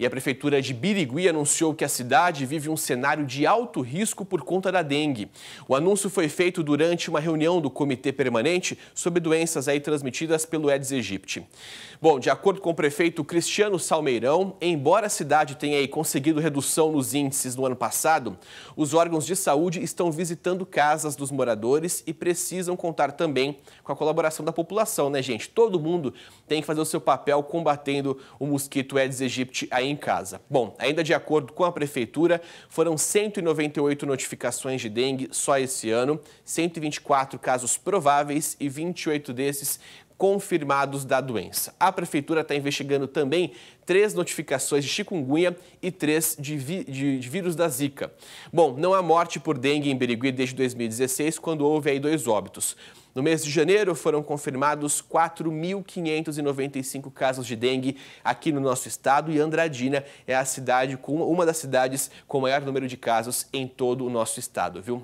E a prefeitura de Birigui anunciou que a cidade vive um cenário de alto risco por conta da dengue. O anúncio foi feito durante uma reunião do Comitê Permanente sobre doenças aí transmitidas pelo Aedes aegypti. Bom, de acordo com o prefeito Cristiano Salmeirão, embora a cidade tenha conseguido redução nos índices no ano passado, os órgãos de saúde estão visitando casas dos moradores e precisam contar também com a colaboração da população, né, gente? Todo mundo tem que fazer o seu papel combatendo o mosquito Aedes aegypti aí em casa. Bom, ainda de acordo com a prefeitura, foram 198 notificações de dengue só esse ano, 124 casos prováveis e 28 desses confirmados da doença. A prefeitura está investigando também três notificações de chikungunya e três de, vi, de, de, vírus da Zika. Bom, não há morte por dengue em Berigui desde 2016, quando houve aí dois óbitos. No mês de janeiro foram confirmados 4.595 casos de dengue aqui no nosso estado e Andradina é a cidade com uma das cidades com maior número de casos em todo o nosso estado, viu?